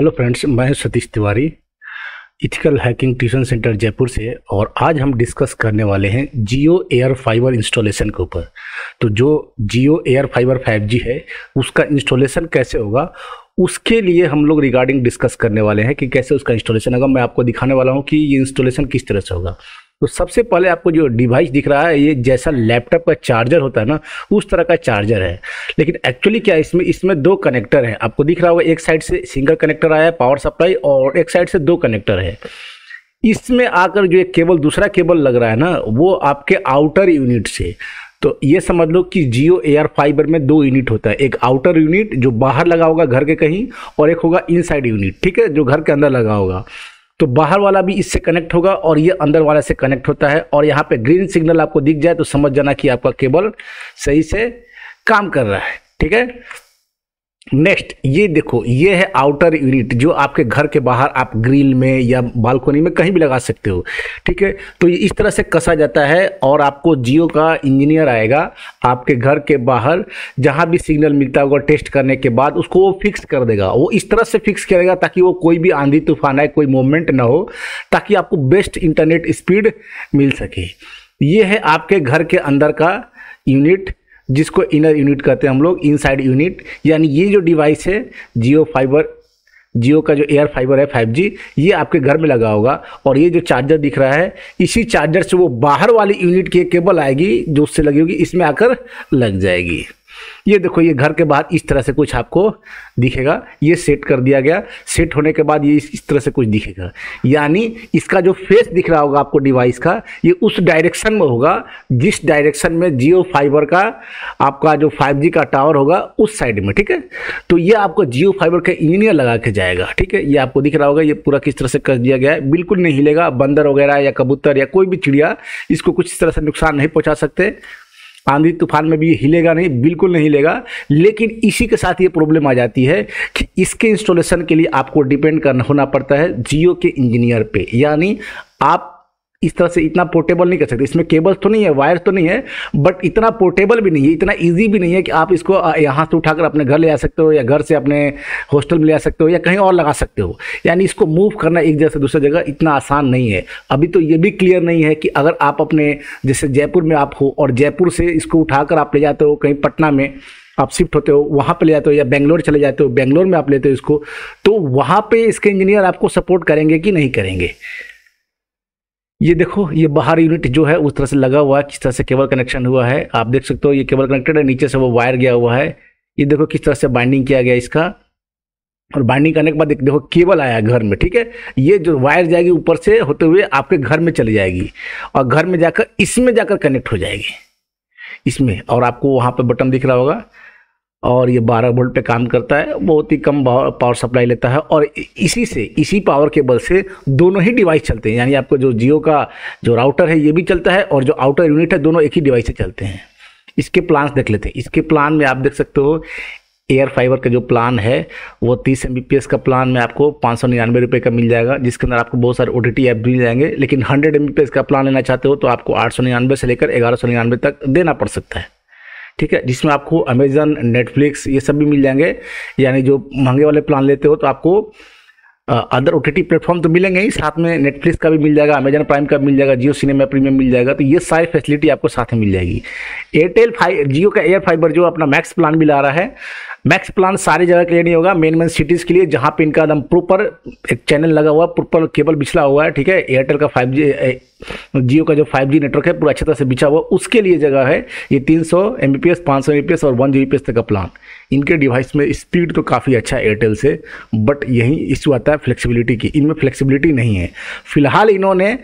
hello friends मैं Satish Tiwari ethical hacking tuition centre Jaipur से और आज हम डिस्कस करने वाले हैं जियो एयर फाइबर इंस्टॉलेशन के ऊपर तो जो जियो एयर फाइबर 5G है उसका इंस्टॉलेशन कैसे होगा उसके लिए हम लोग रिगार्डिंग डिस्कस करने वाले हैं कि कैसे उसका इंस्टॉलेशन होगा मैं आपको दिखाने वाला हूँ कि ये इंस्टॉलेशन किस तरह से होगा तो सबसे पहले आपको जो डिवाइस दिख रहा है ये जैसा लैपटॉप का चार्जर होता है ना उस तरह का चार्जर है लेकिन एक्चुअली क्या है इसमें इसमें दो कनेक्टर हैं आपको दिख रहा होगा एक साइड से सिंगल कनेक्टर आया है पावर सप्लाई और एक साइड से दो कनेक्टर है इसमें आकर जो एक केबल दूसरा केबल लग रहा है ना वो आपके आउटर यूनिट से तो ये समझ लो कि जियो एयर फाइबर में दो यूनिट होता है एक आउटर यूनिट जो बाहर लगा होगा घर के कहीं और एक होगा इनसाइड यूनिट ठीक है जो घर के अंदर लगा होगा तो बाहर वाला भी इससे कनेक्ट होगा और ये अंदर वाला से कनेक्ट होता है और यहाँ पे ग्रीन सिग्नल आपको दिख जाए तो समझ जाना कि आपका केबल सही से काम कर रहा है ठीक है नेक्स्ट ये देखो ये है आउटर यूनिट जो आपके घर के बाहर आप ग्रिल में या बालकोनी में कहीं भी लगा सकते हो ठीक है तो ये इस तरह से कसा जाता है और आपको जियो का इंजीनियर आएगा आपके घर के बाहर जहाँ भी सिग्नल मिलता होगा टेस्ट करने के बाद उसको वो फिक्स कर देगा वो इस तरह से फिक्स करेगा ताकि वो कोई भी आंधी तूफान आए कोई मोवमेंट ना हो ताकि आपको बेस्ट इंटरनेट स्पीड मिल सके ये है आपके घर के अंदर का यूनिट जिसको इनर यूनिट कहते हैं हम लोग इनसाइड यूनिट यानी ये जो डिवाइस है जियो फाइबर जियो का जो एयर फाइबर है 5G ये आपके घर में लगा होगा और ये जो चार्जर दिख रहा है इसी चार्जर से वो बाहर वाली यूनिट की केबल आएगी जो उससे लगी होगी इसमें आकर लग जाएगी ये देखो ये घर के बाहर इस तरह से कुछ आपको दिखेगा ये सेट कर दिया गया सेट होने के बाद ये इस तरह से कुछ दिखेगा यानी इसका जो फेस दिख रहा होगा आपको डिवाइस का ये उस डायरेक्शन में होगा जिस डायरेक्शन में जियो फाइबर का आपका जो 5G का टावर होगा उस साइड में ठीक है तो ये आपको जियो फाइबर का इंजीनियर लगा के जाएगा ठीक है ये आपको दिख रहा होगा ये पूरा किस तरह से कर दिया गया है बिल्कुल नहीं हिलेगा बंदर वगैरह या कबूतर या कोई भी चिड़िया इसको कुछ इस तरह से नुकसान नहीं पहुँचा सकते आंधी तूफान में भी हिलेगा नहीं बिल्कुल नहीं हिलेगा लेकिन इसी के साथ ये प्रॉब्लम आ जाती है कि इसके इंस्टॉलेशन के लिए आपको डिपेंड करना होना पड़ता है जियो के इंजीनियर पे यानी आप इस तरह से इतना पोर्टेबल नहीं कर सकते इसमें केबल्स तो नहीं है वायर्स तो नहीं है बट इतना पोर्टेबल भी नहीं है इतना इजी भी नहीं है कि आप इसको यहाँ से उठाकर अपने घर ले जा सकते हो या घर से अपने हॉस्टल में ले जा सकते हो या कहीं और लगा सकते हो यानी इसको मूव करना एक जगह से दूसरी जगह इतना आसान नहीं है अभी तो ये भी क्लियर नहीं है कि अगर आप अपने जैसे जयपुर में आप हो और जयपुर से इसको उठाकर आप ले जाते हो कहीं पटना में आप शिफ्ट होते हो वहाँ पे ले जाते हो या बेंगलोर चले जाते हो बेंगलोर में आप लेते हो इसको तो वहाँ पे इसके इंजीनियर आपको सपोर्ट करेंगे कि नहीं करेंगे ये देखो ये बाहर यूनिट जो है उस तरह से लगा हुआ है किस तरह से केबल कनेक्शन हुआ है आप देख सकते हो ये केबल कनेक्टेड है नीचे से वो वायर गया हुआ है ये देखो किस तरह से बाइंडिंग किया गया इसका और बाइंडिंग करने के बाद एक देखो केबल आया घर में ठीक है ये जो वायर जाएगी ऊपर से होते हुए आपके घर में चली जाएगी और घर में जाकर इसमें जाकर कनेक्ट हो जाएगी इसमें और आपको वहाँ पर बटन दिख रहा होगा और ये 12 वोल्ट पे काम करता है बहुत ही कम पावर सप्लाई लेता है और इसी से इसी पावर के बल से दोनों ही डिवाइस चलते हैं यानी आपको जो जियो का जो राउटर है ये भी चलता है और जो आउटर यूनिट है दोनों एक ही डिवाइस से चलते हैं इसके प्लान्स देख लेते हैं इसके प्लान में आप देख सकते हो एयर फाइबर का जो प्लान है वो तीस एम का प्लान में आपको पाँच सौ निन्यानवे रुपये का मिल जाएगा जिसके अंदर आपको बहुत सारे ओ टी ऐप मिल जाएंगे लेकिन हंड्रेड एम का प्लान लेना चाहते हो तो आपको आठ सौ निन्यानवे से लेकर ग्यारह सौ निन्यानवे तक देना पड़ सकता है ठीक है जिसमें आपको अमेजन नेटफ्लिक्स ये सब भी मिल जाएंगे यानी जो महंगे वाले प्लान लेते हो तो आपको अदर ओ टी प्लेटफॉर्म तो मिलेंगे ही साथ में नेटफ्लिक्स का भी मिल जाएगा अमेजन प्राइम का भी मिल जाएगा जियो सिनेमा प्रीमियम मिल जाएगा तो ये सारी फैसिलिटी आपको साथ में मिल जाएगी एयरटेल फाइव जियो का एयर फाइबर जो अपना मैक्स प्लान भी ला रहा है मैक्स प्लान सारी जगह के लिए नहीं होगा मेन मेन सिटीज़ के लिए जहाँ पे इनका एकदम प्रॉपर एक चैनल लगा हुआ है प्रॉपर केबल बिछला हुआ है ठीक है एयरटेल का फाइव जी जियो का जो फाइव जी नेटवर्क है पूरा अच्छी तरह से बिछा हुआ उसके लिए जगह है ये तीन सौ एम बी पी एस पाँच सौ एम पी एस और वन जी पी एस तक का प्लान इनके डिवाइस में स्पीड तो काफ़ी अच्छा है एयरटेल से बट यही इशू आता है फ्लेक्सीबिलिटी की इनमें फ्लेक्सीबिलिटी नहीं है फिलहाल इन्होंने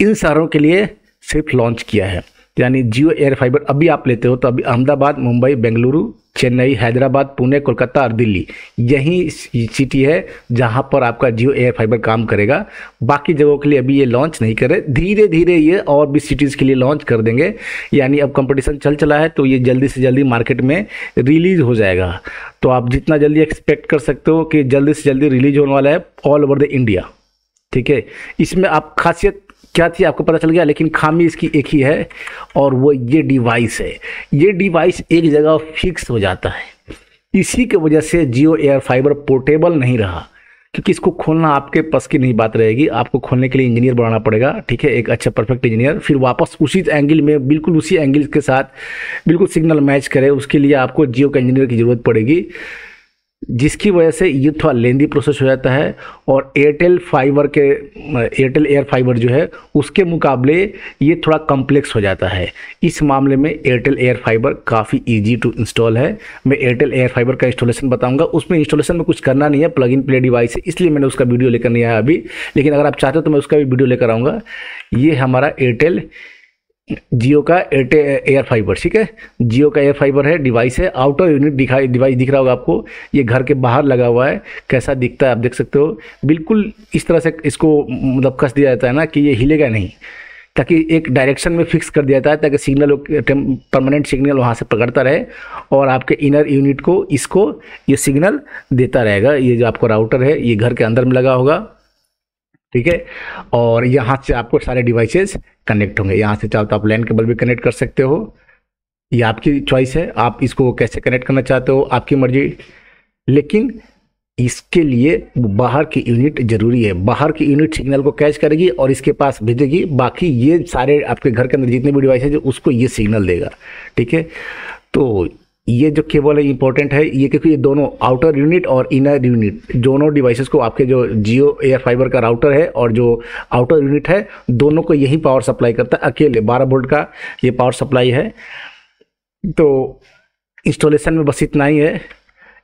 इन शहरों के लिए सिर्फ लॉन्च किया है यानी जियो एयर फाइबर अभी आप लेते हो तो अभी अहमदाबाद मुंबई बेंगलुरु चेन्नई हैदराबाद पुणे कोलकाता और दिल्ली यही सिटी है जहाँ पर आपका जियो एयर फाइबर काम करेगा बाकी जगहों के लिए अभी ये लॉन्च नहीं करे धीरे धीरे ये और भी सिटीज़ के लिए लॉन्च कर देंगे यानी अब कंपटीशन चल चला है तो ये जल्दी से जल्दी मार्केट में रिलीज़ हो जाएगा तो आप जितना जल्दी एक्सपेक्ट कर सकते हो कि जल्दी से जल्दी रिलीज होने वाला है ऑल ओवर द इंडिया ठीक है इसमें आप खासियत क्या थी आपको पता चल गया लेकिन खामी इसकी एक ही है और वो ये डिवाइस है ये डिवाइस एक जगह फिक्स हो जाता है इसी के वजह से जियो एयर फाइबर पोर्टेबल नहीं रहा क्योंकि इसको खोलना आपके पास की नहीं बात रहेगी आपको खोलने के लिए इंजीनियर बनाना पड़ेगा ठीक है एक अच्छा परफेक्ट इंजीनियर फिर वापस उसी एंगल में बिल्कुल उसी एंगल के साथ बिल्कुल सिग्नल मैच करे उसके लिए आपको जियो का इंजीनियर की ज़रूरत पड़ेगी जिसकी वजह से ये थोड़ा लेंदी प्रोसेस हो जाता है और एयरटेल फाइबर के एयरटेल एयर फाइबर जो है उसके मुकाबले ये थोड़ा कॉम्प्लेक्स हो जाता है इस मामले में एयरटेल एयर फाइबर काफ़ी इजी टू इंस्टॉल है मैं एयरटेल एयर फाइबर का इंस्टॉलेशन बताऊंगा उसमें इंस्टॉलेशन में कुछ करना नहीं है प्लग इन प्ले डिवाइस है इसलिए मैंने उसका वीडियो लेकर नहीं आया अभी लेकिन अगर आप चाहते हो तो मैं उसका भी वीडियो लेकर आऊँगा ये हमारा एयरटेल जियो का एयरटे एयर फाइबर ठीक है जियो का एयर फाइबर है डिवाइस है आउटर यूनिट दिखाई डिवाइस दिख रहा होगा आपको ये घर के बाहर लगा हुआ है कैसा दिखता है आप देख सकते हो बिल्कुल इस तरह से इसको मतलब कस दिया जाता है ना कि ये हिलेगा नहीं ताकि एक डायरेक्शन में फिक्स कर दिया जाता है ताकि सिग्नल परमानेंट सिग्नल वहाँ से पकड़ता रहे और आपके इनर यूनिट को इसको ये सिग्नल देता रहेगा ये जो आपका राउटर है ये घर के अंदर में लगा होगा ठीक है और यहाँ से आपको सारे डिवाइसेस कनेक्ट होंगे यहाँ से चाहो तो आप लैन केबल भी कनेक्ट कर सकते हो ये आपकी चॉइस है आप इसको कैसे कनेक्ट करना चाहते हो आपकी मर्जी लेकिन इसके लिए बाहर की यूनिट जरूरी है बाहर की यूनिट सिग्नल को कैच करेगी और इसके पास भेजेगी बाकी ये सारे आपके घर के अंदर जितने भी डिवाइस है जो उसको ये सिग्नल देगा ठीक है तो ये जो केबल है इंपॉर्टेंट है ये क्योंकि ये दोनों आउटर यूनिट और इनर यूनिट दोनों डिवाइसेस को आपके जो जियो एयर फाइबर का राउटर है और जो आउटर यूनिट है दोनों को यही पावर सप्लाई करता है अकेले 12 वोल्ट का ये पावर सप्लाई है तो इंस्टॉलेशन में बस इतना ही है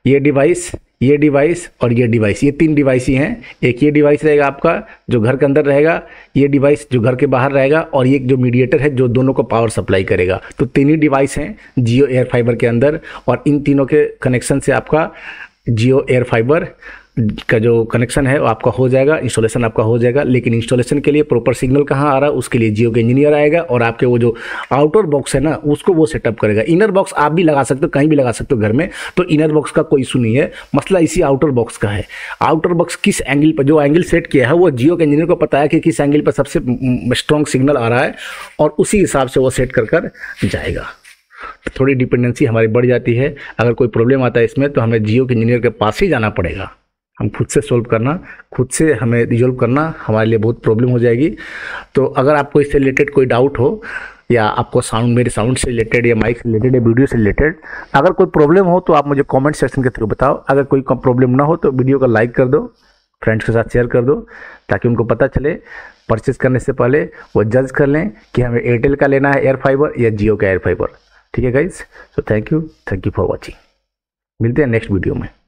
ये डिवाइस ये डिवाइस और ये डिवाइस ये तीन डिवाइस ही हैं एक ये डिवाइस रहेगा आपका जो घर के अंदर रहेगा ये डिवाइस जो घर के बाहर रहेगा और ये जो मीडिएटर है जो दोनों को पावर सप्लाई करेगा तो तीन ही डिवाइस हैं जियो एयर फाइबर के अंदर और इन तीनों के कनेक्शन से आपका जियो एयर फाइबर का जो कनेक्शन है वो आपका हो जाएगा इंस्टॉलेशन आपका हो जाएगा लेकिन इंस्टॉलेशन के लिए प्रॉपर सिग्नल कहाँ आ रहा है उसके लिए जियो के इंजीनियर आएगा और आपके वो जो आउटर बॉक्स है ना उसको वो सेटअप करेगा इनर बॉक्स आप भी लगा सकते हो कहीं भी लगा सकते हो घर में तो इनर बॉक्स का कोई इशू नहीं है मसला इसी आउटर बॉक्स का है आउटर बॉक्स किस एंगल पर जो एंगल सेट किया है वो जियो के इंजीनियर को पता है कि किस एंगल पर सबसे स्ट्रॉन्ग सिग्नल आ रहा है और उसी हिसाब से वो सेट कर कर जाएगा तो थोड़ी डिपेंडेंसी हमारी बढ़ जाती है अगर कोई प्रॉब्लम आता है इसमें तो हमें जियो के इंजीनियर के पास ही जाना पड़ेगा हम खुद से सॉल्व करना खुद से हमें रिजॉल्व करना हमारे लिए बहुत प्रॉब्लम हो जाएगी तो अगर आपको इससे रिलेटेड कोई डाउट हो या आपको साउंड मेरे साउंड से रिलेटेड या माइक से रिलेटेड या वीडियो से रिलेटेड अगर कोई प्रॉब्लम हो तो आप मुझे कमेंट सेक्शन के थ्रू बताओ अगर कोई प्रॉब्लम ना हो तो वीडियो का लाइक कर दो फ्रेंड्स के साथ शेयर कर दो ताकि उनको पता चले परचेज करने से पहले वो जज कर लें कि हमें एयरटेल का लेना है एयर फाइबर या जियो का एयर फाइबर ठीक है guys so thank you thank you for watching मिलते हैं नेक्स्ट वीडियो में